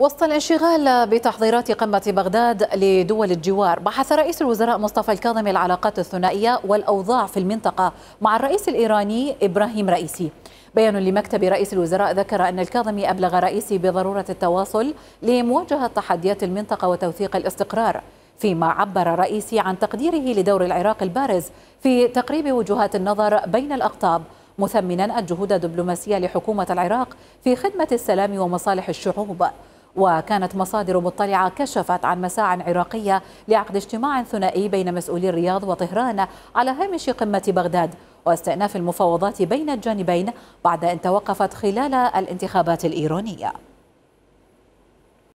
وسط الانشغال بتحضيرات قمة بغداد لدول الجوار بحث رئيس الوزراء مصطفى الكاظمي العلاقات الثنائية والأوضاع في المنطقة مع الرئيس الإيراني إبراهيم رئيسي بيان لمكتب رئيس الوزراء ذكر أن الكاظمي أبلغ رئيسي بضرورة التواصل لمواجهة تحديات المنطقة وتوثيق الاستقرار فيما عبر رئيسي عن تقديره لدور العراق البارز في تقريب وجهات النظر بين الأقطاب مثمنا الجهود الدبلوماسية لحكومة العراق في خدمة السلام ومصالح الشعوب وكانت مصادر مطلعة كشفت عن مساع عراقية لعقد اجتماع ثنائي بين مسؤولي الرياض وطهران على هامش قمة بغداد واستئناف المفاوضات بين الجانبين بعد أن توقفت خلال الانتخابات الإيرانية